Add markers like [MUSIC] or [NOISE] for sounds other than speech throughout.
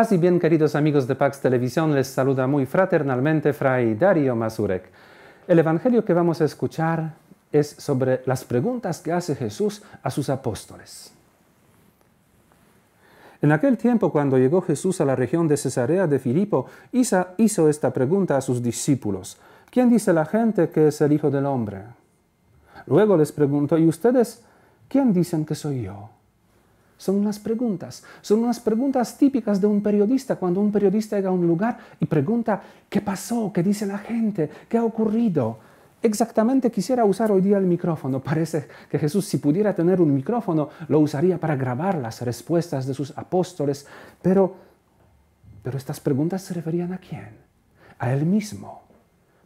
Paz bien, queridos amigos de Pax Televisión, les saluda muy fraternalmente Fray Dario Masurek. El Evangelio que vamos a escuchar es sobre las preguntas que hace Jesús a sus apóstoles. En aquel tiempo, cuando llegó Jesús a la región de Cesarea de Filipo, Isa hizo esta pregunta a sus discípulos. ¿Quién dice la gente que es el Hijo del Hombre? Luego les preguntó, ¿y ustedes quién dicen que soy yo? son unas preguntas. Son unas preguntas típicas de un periodista cuando un periodista llega a un lugar y pregunta qué pasó, qué dice la gente, qué ha ocurrido. Exactamente quisiera usar hoy día el micrófono. Parece que Jesús si pudiera tener un micrófono lo usaría para grabar las respuestas de sus apóstoles, pero, pero estas preguntas se referían a quién? A él mismo.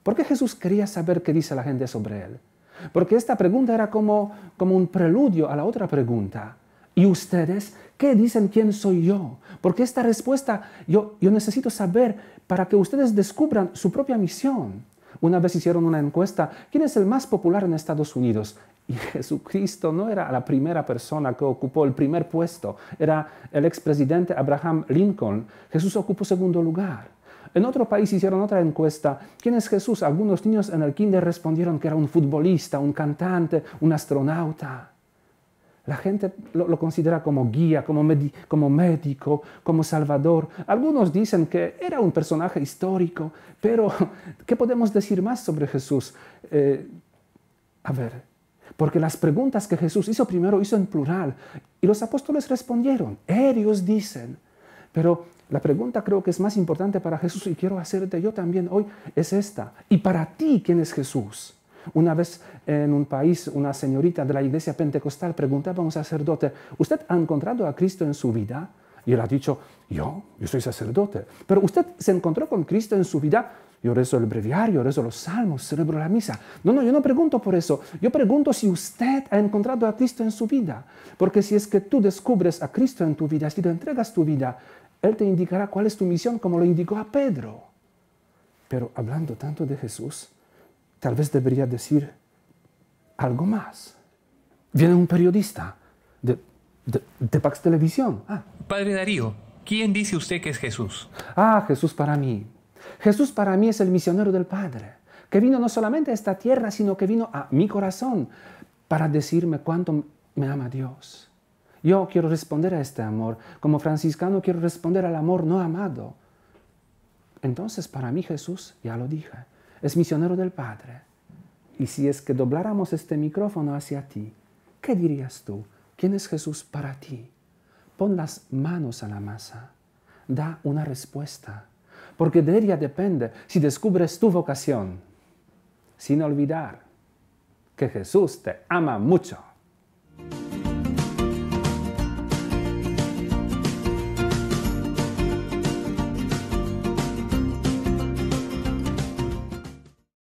¿Por qué Jesús quería saber qué dice la gente sobre él? Porque esta pregunta era como, como un preludio a la otra pregunta. ¿Y ustedes qué dicen quién soy yo? Porque esta respuesta yo, necesito saber para que ustedes descubran su propia misión. Una vez hicieron una encuesta, ¿quién es el más popular en Estados Unidos? Y [LAUGHS] Jesucristo no era la primera persona que ocupó el primer puesto, era el expresidente Abraham Lincoln. Jesús ocupó segundo lugar. En otro país hicieron otra encuesta. ¿Quién es Jesús? Algunos niños en el kinder respondieron que era un futbolista, un cantante, un astronauta. La gente lo, considera como guía, como, médico, como salvador. Algunos dicen que era un personaje histórico, pero [LAUGHS] ¿qué podemos decir más sobre Jesús? Eh, a ver, porque las preguntas que Jesús hizo primero hizo en plural y los apóstoles respondieron, ellos dicen, pero la pregunta creo que es más importante para Jesús y quiero hacerte yo también hoy es esta, ¿y para ti quién es Jesús? Una vez en un país, una señorita de la iglesia pentecostal preguntaba a un sacerdote, ¿usted ha encontrado a Cristo en su vida? Y él ha dicho, yo, yo soy sacerdote. Pero usted se encontró con Cristo en su vida. Yo rezo el breviario, rezo los salmos, celebro la misa. No, no, yo no pregunto por eso. Yo pregunto si usted ha encontrado a Cristo en su vida. Porque si es que tú descubres a Cristo en tu vida, si le entregas tu vida, Él te indicará cuál es tu misión, como lo indicó a Pedro. Pero hablando tanto de Jesús, Tal vez debería decir algo más. Viene un periodista de, de, Pax Televisión. Ah. Padre Darío, ¿quién dice usted que es Jesús? Ah, Jesús para mí. Jesús para mí es el misionero del Padre, que vino no solamente a esta tierra, sino que vino a mi corazón para decirme cuánto me ama Dios. Yo quiero responder a este amor, como franciscano quiero responder al amor no amado. Entonces para mí Jesús, ya lo dije, es misionero del Padre. Y si es que dobláramos este micrófono hacia ti, ¿qué dirías tú? ¿Quién es Jesús para ti? Pon las manos a la masa. Da una respuesta. Porque de ella depende si descubres tu vocación. Sin olvidar que Jesús te ama mucho.